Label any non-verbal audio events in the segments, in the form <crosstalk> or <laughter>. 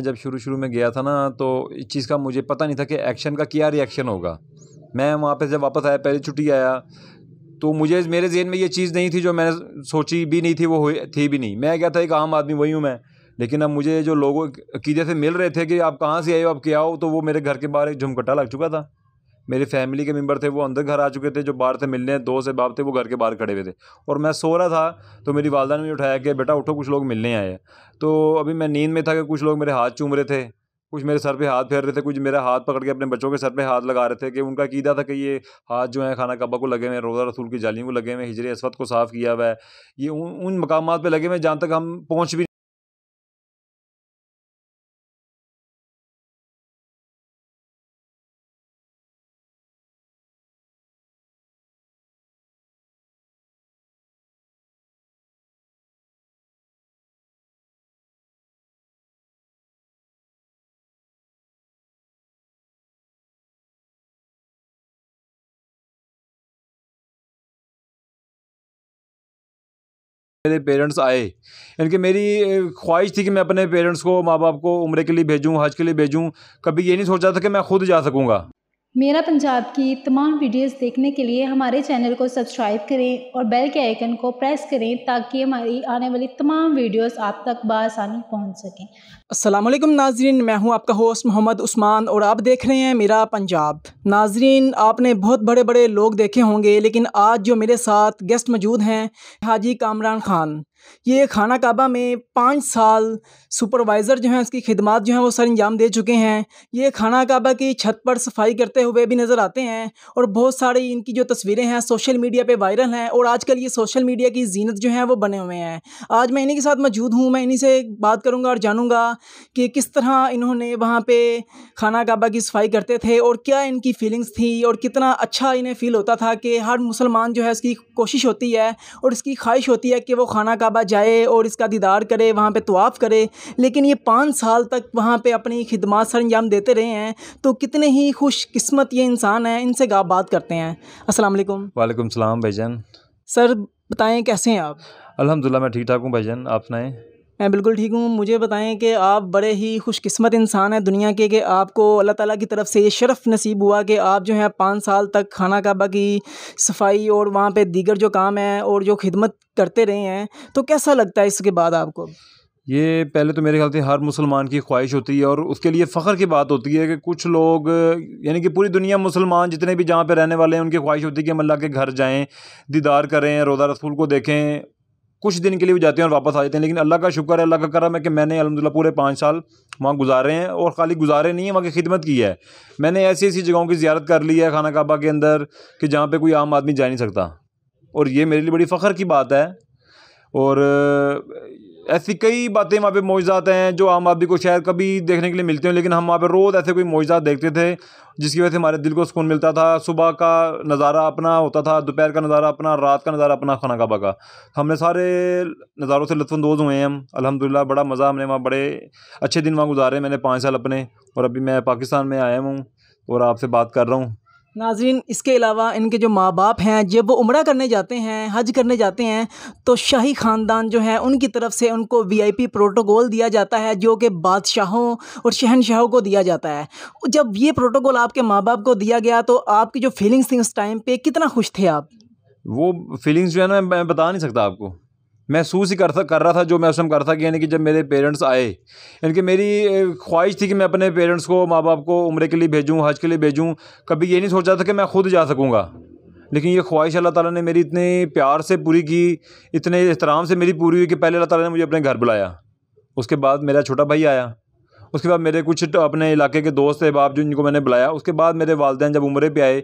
मैं जब शुरू शुरू में गया था ना तो इस चीज़ का मुझे पता नहीं था कि एक्शन का क्या रिएक्शन होगा मैं वहाँ पे जब वापस आया पहले छुट्टी आया तो मुझे मेरे जेहन में ये चीज़ नहीं थी जो मैंने सोची भी नहीं थी वो थी भी नहीं मैं क्या था एक आम आदमी वही हूँ मैं लेकिन अब मुझे जो लोगों अकीदे से मिल रहे थे कि आप कहाँ से आए हो आप क्या हो तो वो मेरे घर के बाहर एक झुमकटा लग चुका था मेरी फैमिली के मेम्बर थे वो अंदर घर आ चुके थे जो बाहर थे मिलने दो से बाप थे वो घर के बाहर खड़े हुए थे और मैं सो रहा था तो मेरी वालदा ने मुझे उठाया कि बेटा उठो कुछ लोग मिलने आए तो अभी मैं नींद में था कि कुछ लोग मेरे हाथ चूम रहे थे कुछ मेरे सर पे हाथ फेर रहे थे कुछ मेरा हाथ पकड़ के अपने बच्चों के सर पे हाथ लगा रहे थे कि उनका कीदा था कि ये हाथ जो है खाना कबा को लगे हुए रोज़ा रसूल की जालियों को लगे हुए हिजरे हिजर को साफ़ किया हुआ है ये उन उन मकाम पे लगे हुए जहाँ तक हम पहुँच भी मेरे पेरेंट्स आए यानी कि मेरी ख्वाहिश थी कि मैं अपने पेरेंट्स को माँ बाप को उम्र के लिए भेजूँ हज के लिए भेजूँ कभी ये नहीं सोचा था कि मैं ख़ुद जा सकूँगा मेरा पंजाब की तमाम वीडियोस देखने के लिए हमारे चैनल को सब्सक्राइब करें और बेल के आइकन को प्रेस करें ताकि हमारी आने वाली तमाम वीडियोस आप तक बसानी पहुंच सकें अस्सलाम वालेकुम नाजरीन मैं हूं आपका होस्ट मोहम्मद उस्मान और आप देख रहे हैं मेरा पंजाब नाजरीन आपने बहुत बड़े बड़े लोग देखे होंगे लेकिन आज जो मेरे साथ गेस्ट मौजूद हैं हाजी कामरान खान ये खाना काबा में पाँच साल सुपरवाइज़र जो हैं उसकी खिदमत जो हैं वो सर अंजाम दे चुके हैं ये खाना काबा की छत पर सफाई करते हुए भी नज़र आते हैं और बहुत सारी इनकी जो तस्वीरें हैं सोशल मीडिया पे वायरल हैं और आजकल ये सोशल मीडिया की जीनत जो है वो बने हुए हैं आज मैं इन्हीं के साथ मौजूद हूँ मैं इन्हीं से बात करूँगा और जानूँगा कि किस तरह इन्होंने वहाँ पर खाना काबा की सफाई करते थे और क्या इनकी फीलिंग्स थी और कितना अच्छा इन्हें फ़ील होता था कि हर मुसलमान जो है उसकी कोशिश होती है और इसकी ख्वाहिश होती है कि वो खाना काबा जाए और इसका दीदार करे वहाँ पर तोाफ़ करे लेकिन ये पाँच साल तक वहाँ पर अपनी खिदमत सर अंजाम देते रहे हैं तो कितने ही खुशकस्मत ये इंसान हैं इनसे गाप बात करते हैं असलम वालेकुम सलाम सर बताएं कैसे हैं आप अलहमदिल्ला मैं ठीक ठाक हूँ भाईजान आप सुनाएँ मैं बिल्कुल ठीक हूँ मुझे बताएं कि आप बड़े ही खुशकिस्मत इंसान हैं दुनिया के कि आपको अल्लाह ताला की तरफ से ये शरफ़ नसीब हुआ कि आप जो है पाँच साल तक खाना काबा की सफाई और वहाँ पे दीगर जो काम है और जो खिदमत करते रहे हैं तो कैसा लगता है इसके बाद आपको ये पहले तो मेरे ख्याल से हर मुसलमान की ख्वाहिश होती है और उसके लिए फ़ख्र की बात होती है कि कुछ लोग यानी कि पूरी दुनिया मुसलमान जितने भी जहाँ पे रहने वाले हैं उनकी ख्वाहिश होती है कि हम अल्लाह के घर जाएं दीदार करें रोज़ा रसूल को देखें कुछ दिन के लिए भी जाते हैं और वापस आ जाते हैं लेकिन अल्लाह का शुक्र है अल्लाह का करम है कि मैंने अलहमदिल्ला पूरे पाँच साल वहाँ गुजारे हैं और खाली गुजारे नहीं है वहाँ की खिदमत की है मैंने ऐसी ऐसी जगहों की ज्यारत कर ली है खाना कहबा के अंदर कि जहाँ पर कोई आम आदमी जा नहीं सकता और ये मेरे लिए बड़ी फ़ख्र की बात है और ऐसी कई बातें वहाँ पे मौजात हैं जो आम आदमी को शायद कभी देखने के लिए मिलते हैं लेकिन हम वहाँ पे रोज़ ऐसे कोई मौजात देखते थे जिसकी वजह से हमारे दिल को सुकून मिलता था सुबह का नज़ारा अपना होता था दोपहर का नज़ारा अपना रात का नज़ारा अपना खाना काबा का हमने सारे नज़ारों से लुफानंदोज़ हुए हैं हम अलहमदिल्ला बड़ा मज़ा हमने वहाँ बड़े अच्छे दिन वहाँ गुजारे मैंने पाँच साल अपने और अभी मैं पाकिस्तान में आया हूँ और आपसे बात कर रहा हूँ नाजरीन इसके अलावा इनके जो माँ बाप हैं जब वो उम्र करने जाते हैं हज करने जाते हैं तो शाही ख़ानदान जो है उनकी तरफ से उनको वीआईपी प्रोटोकॉल दिया जाता है जो कि बादशाहों और शहनशाहों को दिया जाता है जब ये प्रोटोकॉल आपके माँ बाप को दिया गया तो आपकी जो फीलिंग्स थी उस टाइम पर कितना खुश थे आप वो फीलिंग्स जो है ना मैं बता नहीं सकता आपको महसूस ही कर कर रहा था जो मैं उस टाइम कर था कि यानी कि जब मेरे पेरेंट्स आए यानी कि मेरी ख्वाहिश थी कि मैं अपने पेरेंट्स को माँ बाप को उम्र के लिए भेजूँ हज के लिए भेजूँ कभी ये नहीं सोचा था कि मैं खुद जा सकूँगा लेकिन ये ख्वाहिश अल्लाह ताला ने मेरी इतने प्यार से पूरी की इतने एहतराम से मेरी पूरी हुई कि पहले अल्लाह ताला ने मुझे अपने घर बुलाया उसके बाद मेरा छोटा भाई आया उसके बाद मेरे कुछ अपने इलाके के दोस्त अहबाब जो जिनको मैंने बुलाया उसके बाद मेरे वालदेन जब उम्र पे आए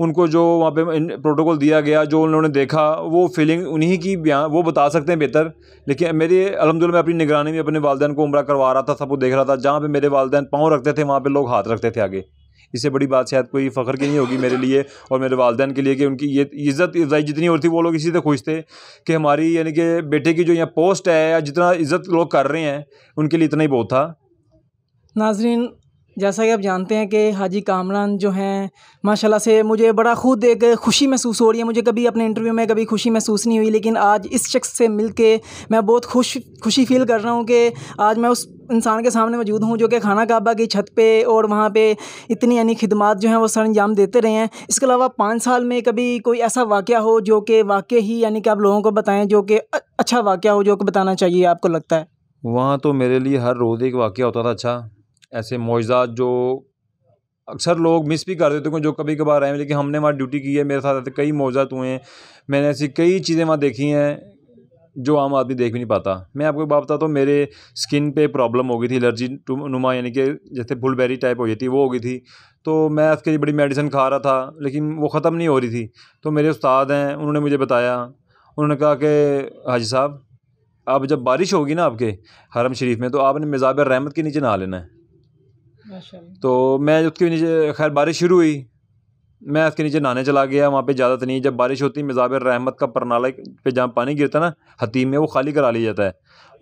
उनको जो वहाँ पे प्रोटोकॉल दिया गया जो उन्होंने देखा वो फीलिंग उन्हीं की बयान वो बता सकते हैं बेहतर लेकिन मेरी अलहमदिल्ला मैं अपनी निगरानी में अपने वालदेन को उम्र करवा रहा था सब कुछ देख रहा था जहाँ पर मेरे वालदेन पाँव रखते थे वहाँ पर लोग हाथ रखते थे आगे इससे बड़ी बात शायद कोई फ़ख्र की नहीं होगी मेरे लिए और मेरे वालदेन के लिए कि उनकी ये इज़्ज़त इज़ाई जितनी होती थी वो लोग इसी से खुश थे कि हमारी यानी कि बेटे की जो यहाँ पोस्ट है या जितना इज़्ज़त लोग कर रहे हैं उनके लिए इतना ही बहुत था नाजरीन जैसा कि आप जानते हैं कि हाजी कामरान जो हैं माशाल्लाह से मुझे बड़ा ख़ुद एक खुशी महसूस हो रही है मुझे कभी अपने इंटरव्यू में कभी खुशी महसूस नहीं हुई लेकिन आज इस शख्स से मिल के मैं बहुत खुश खुशी फील कर रहा हूँ कि आज मैं उस इंसान के सामने मौजूद हूँ जो कि खाना काबा की छत पे और वहाँ पे इतनी यानी खिदमत जो हैं वो सर अंजाम देते रहे हैं इसके अलावा पाँच साल में कभी कोई ऐसा वाक़ हो जो कि वाक़ ही यानी कि आप लोगों को बताएं जो कि अच्छा वाक़ हो जो कि बताना चाहिए आपको लगता है वहाँ तो मेरे लिए हर रोज़ एक वाक़ होता था अच्छा ऐसे मुआजात जो अक्सर लोग मिस भी कर देते हैं जो कभी कभार आए लेकिन हमने वहाँ ड्यूटी की है मेरे साथ ऐसे कई मुआवजात तो हुए हैं मैंने ऐसी कई चीज़ें वहाँ देखी हैं जो आम आदमी देख भी नहीं पाता मैं आपको बात बताता हूँ मेरे स्किन पे प्रॉब्लम हो गई थी एलर्जी नुमा यानी कि जैसे फुलबेरी टाइप हो गई थी वो हो गई थी तो मैं उसके लिए बड़ी मेडिसिन खा रहा था लेकिन वो ख़त्म नहीं हो रही थी तो मेरे उस्ताद हैं उन्होंने मुझे बताया उन्होंने कहा कि हाजी साहब आप जब बारिश होगी ना आपके हरम शरीफ में तो आपने मिजाब रहमत के नीचे नहा लेना है तो मैं उसके नीचे खैर बारिश शुरू हुई मैं उसके नीचे नहाने चला गया वहाँ पे इजाजत तो नहीं जब बारिश होती मिजाब रहमत का परनाला पे जहाँ पानी गिरता ना हतीम में वो खाली करा लिया जाता है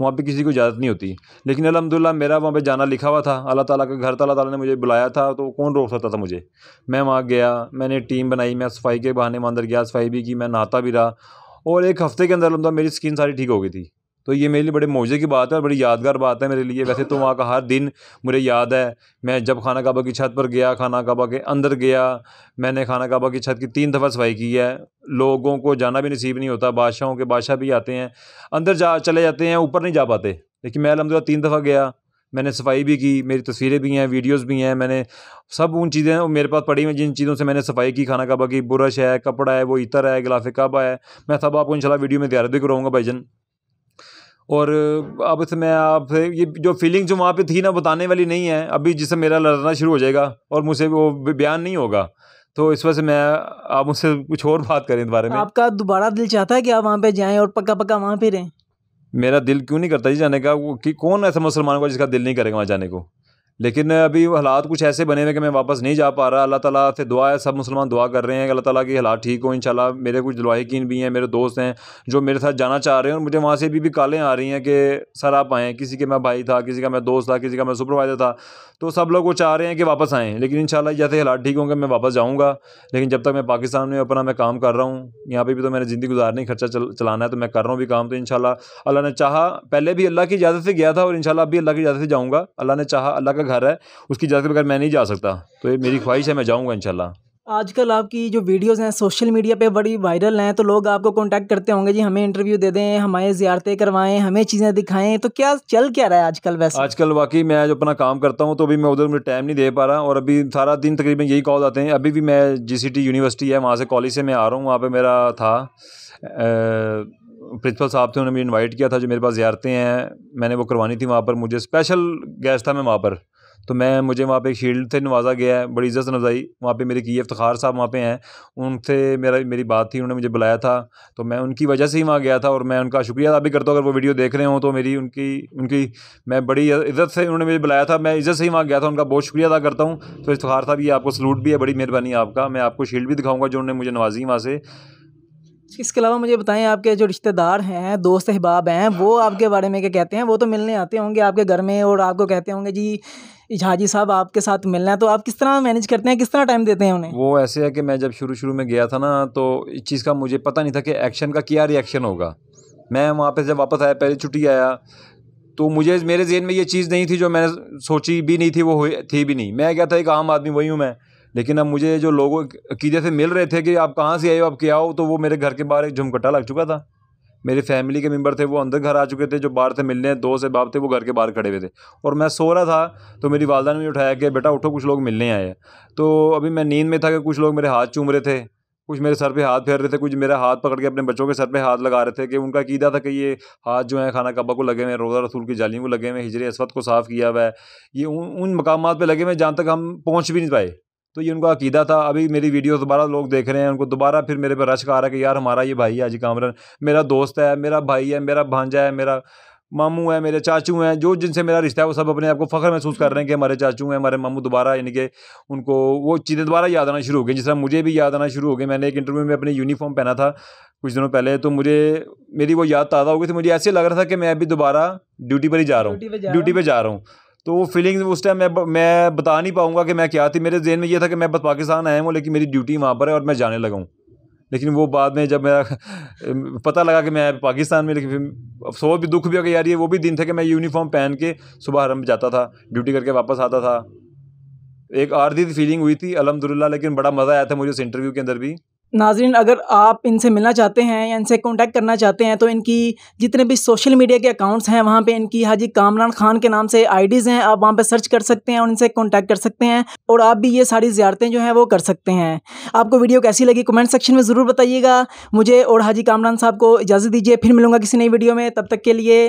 वहाँ पे किसी को इजाज़त नहीं होती लेकिन अलहमदिल्ला मेरा वहाँ पे जाना लिखा हुआ था अल्लाह ताला का घर था अल्लाह ताला ने मुझे बुलाया था तो कौन रोक सकता था मुझे मैं वहाँ गया मैंने टीम बनाई मैं सफाई के बहाने में अंदर गया सफाई भी की मैं नहाता भी रहा और एक हफ़्ते के अंदर अलहमदा मेरी स्किन सारी ठीक हो गई थी तो ये मेरे लिए बड़े मौजे की बात है और बड़ी यादगार बात है मेरे लिए वैसे तो वहाँ का हर दिन मुझे याद है मैं जब खाना काबा की छत पर गया खाना काबा के अंदर गया मैंने खाना काबा की छत की तीन दफ़ा सफाई की है लोगों को जाना भी नसीब नहीं होता बादशाहों के बादशाह भी आते हैं अंदर जा चले जाते हैं ऊपर नहीं जा पाते लेकिन मैं अलहमदिल्ला तीन दफ़ा गया मैंने सफाई भी की मेरी तस्वीरें भी हैं वीडियोस भी हैं मैंने सब उन चीज़ें मेरे पास पड़ी हुई जिन चीज़ों से मैंने सफाई की खाना काबा की ब्रश है कपड़ा है वो इतर है गिलाफ काबा है मैं सब आपको इंशाल्लाह वीडियो में तैयार भी कराऊंगा भाईजन और अब इसमें आप ये जो फीलिंग जो वहाँ पे थी ना बताने वाली नहीं है अभी जिससे मेरा लड़ना शुरू हो जाएगा और मुझसे वो बयान नहीं होगा तो इस वजह से मैं आप मुझसे कुछ और बात करें इस बारे में आपका दोबारा दिल चाहता है कि आप वहाँ पे जाएं और पक्का पक्का वहाँ पे रहें मेरा दिल क्यों नहीं करता जी जाने का कि कौन ऐसा मुसलमान होगा जिसका दिल नहीं करेगा वहाँ जाने को लेकिन अभी हालात कुछ ऐसे बने हुए कि मैं वापस नहीं जा पा रहा अल्लाह ताला से दुआ है सब मुसलमान दुआ कर रहे हैं अल्लाह ताला की हालात ठीक हो इंशाल्लाह मेरे कुछ लवाकिन भी हैं मेरे दोस्त हैं जो मेरे साथ जाना चाह रहे हैं और मुझे वहाँ से अभी भी कॉलें आ रही हैं कि सर आप आएँ किसी के मैं भाई था किसी का मैं दोस्त था किसी का मैं सुपरवाइज़र था तो सब लोग वो चाह रहे हैं कि वापस आएँ लेकिन इन जैसे हालात ठीक होंगे मैं वापस जाऊँगा लेकिन जब तक मैं पाकिस्तान में अपना मैं काम कर रहा हूँ यहाँ पर भी तो मैंने ज़िंदगी गुजारनी खर्चा चलाना है तो मैं कर रहा हूँ भी काम तो इन अल्लाह ने चाहा पहले भी अल्लाह की इजाज़त से गया था और इन अभी अल्लाह की इजाज़त से जाऊँगा अल्लाह ने चाहा अल्लाह का घर है उसकी इजाज़त के बगैर मैं नहीं जा सकता तो ये मेरी ख्वाहिश है मैं जाऊँगा इनशाला आजकल आपकी जो वीडियोस हैं सोशल मीडिया पे बड़ी वायरल हैं तो लोग आपको कांटेक्ट करते होंगे जी हमें इंटरव्यू दे दें हमारे ज़्यारतें करवाएं हमें चीज़ें दिखाएं तो क्या चल क्या रहा है आजकल वैसे आजकल वाकई मैं जो अपना काम करता हूं तो अभी मैं उधर मुझे टाइम नहीं दे पा रहा और अभी सारा दिन तकरीबन यही कॉल आते हैं अभी भी मैं जी यूनिवर्सिटी है वहाँ से कॉलेज से मैं आ रहा हूँ वहाँ पर मेरा था प्रिंसिपल साहब थे उन्होंने मुझे इन्वाइट किया था जो मेरे पास ज्यारतें हैं मैंने वो करवानी थी वहाँ पर मुझे स्पेशल गेस्ट था मैं वहाँ पर तो मैं मुझे वहाँ पे एक शील्ड से नवाजा गया है बड़ी इज़्ज़त नवाजाई वहाँ पे मेरे की इफ्तार साहब वहाँ पे हैं उनसे मेरा मेरी बात थी उन्होंने मुझे बुलाया था तो मैं उनकी वजह से ही वहाँ गया था और मैं उनका शुक्रिया अदा भी करता हूँ अगर वो वीडियो देख रहे हों तो मेरी उनकी उनकी मैं बड़ी इज़्ज़त से उन्होंने मुझे बुलाया था मैं इज़्ज़त से ही वहाँ गया था उनका बहुत शुक्रिया अदा करता हूँ तो इफ्तार साहब ये आपको सलूट भी है बड़ी मेहरबानी आपका मैं आपको शील्ड भी दिखाऊँगा जो उन्होंने मुझे नवाजी वहाँ से इसके अलावा मुझे बताएं आपके जो रिश्तेदार हैं दोस्त अहबाब हैं वो आपके बारे में क्या कहते हैं वो तो मिलने आते होंगे आपके घर में और आपको कहते होंगे जी झाजी साहब आपके साथ मिलना है तो आप किस तरह मैनेज करते हैं किस तरह टाइम देते हैं उन्हें वो ऐसे है कि मैं जब शुरू शुरू में गया था ना तो इस चीज़ का मुझे पता नहीं था कि एक्शन का क्या रिएक्शन होगा मैं वहाँ पर जब वापस आया पहले छुट्टी आया तो मुझे मेरे जेहन में ये चीज़ नहीं थी जो मैंने सोची भी नहीं थी वो थी भी नहीं मैं क्या था एक आम आदमी वही हूँ मैं लेकिन अब मुझे जो लोगों अकीदे से मिल रहे थे कि आप कहाँ से आए हो आप क्या हो तो वो मेरे घर के बाहर एक झुमकटा लग चुका था मेरे फैमिली के मेम्बर थे वो अंदर घर आ चुके थे जो बाहर से मिलने दो से बाप थे वो घर के बाहर खड़े हुए थे और मैं सो रहा था तो मेरी वालदा ने मुझे उठाया कि बेटा उठो कुछ लोग मिलने आए तो अभी मैं नींद में था कि कुछ लोग मेरे हाथ चूम रहे थे कुछ मेरे सर पे हाथ फेर रहे थे कुछ मेरा हाथ पकड़ के अपने बच्चों के सर पे हाथ लगा रहे थे कि उनका कीदा था कि ये हाथ जो है खाना कबा को लगे हुए हैं रोज़ा रसूल की जालियों को लगे हुए हैं हिजर को साफ़ किया हुआ है ये उन उन मकाम पे लगे हुए जहाँ तक हम पहुँच भी नहीं पाए तो ये उनका अकीदा था अभी मेरी वीडियो दोबारा लोग देख रहे हैं उनको दोबारा फिर मेरे पर का आ रहा है कि यार हमारा ये भाई है अजी कामरन मेरा दोस्त है मेरा भाई है मेरा भांजा है मेरा मामू है मेरे चाचू हैं जो जिनसे मेरा रिश्ता है वो सब अपने आप को फ़ख्र महसूस कर रहे हैं कि हमारे चाचू हैं हमारे मामू दोबारा यानी कि उनको वो चीज़ें दोबारा याद आना शुरू हो गई जिस तरह मुझे भी याद आना शुरू हो गई मैंने एक इंटरव्यू में अपनी यूनिफॉर्म पहना था कुछ दिनों पहले तो मुझे मेरी वो याद ताज़ा हो गई थी मुझे ऐसे लग रहा था कि मैं अभी दोबारा ड्यूटी पर ही जा रहा हूँ ड्यूटी पर जा रहा हूँ तो वो फीलिंग्स उस टाइम मैं मैं बता नहीं पाऊँगा कि मैं क्या थी मेरे जहन में ये था कि मैं पाकिस्तान आया हूँ लेकिन मेरी ड्यूटी वहाँ पर है और मैं जाने लगा हूँ लेकिन वो बाद में जब मेरा <laughs> पता लगा कि मैं पाकिस्तान में लेकिन फिर अफसोस भी दुख भी हो गया यार ये वो भी दिन था कि मैं यूनिफॉर्म पहन के सुबह हरम जाता था ड्यूटी करके वापस आता था एक आर्दी फीलिंग हुई थी अलहमदिल्ला लेकिन बड़ा मज़ा आया था मुझे उस इंटरव्यू के अंदर भी नाजरीन अगर आप इनसे मिलना चाहते हैं या इनसे कांटेक्ट करना चाहते हैं तो इनकी जितने भी सोशल मीडिया के अकाउंट्स हैं वहाँ पे इनकी हाजी कामरान खान के नाम से आईडीज़ हैं आप वहाँ पे सर्च कर सकते हैं और इनसे कांटेक्ट कर सकते हैं और आप भी ये सारी ज्यारतें जो हैं वो कर सकते हैं आपको वीडियो कैसी लगी कमेंट सेक्शन में ज़रूर बताइएगा मुझे और हाजी कामरान साहब को इजाज़त दीजिए फिर मिलूँगा किसी नई वीडियो में तब तक के लिए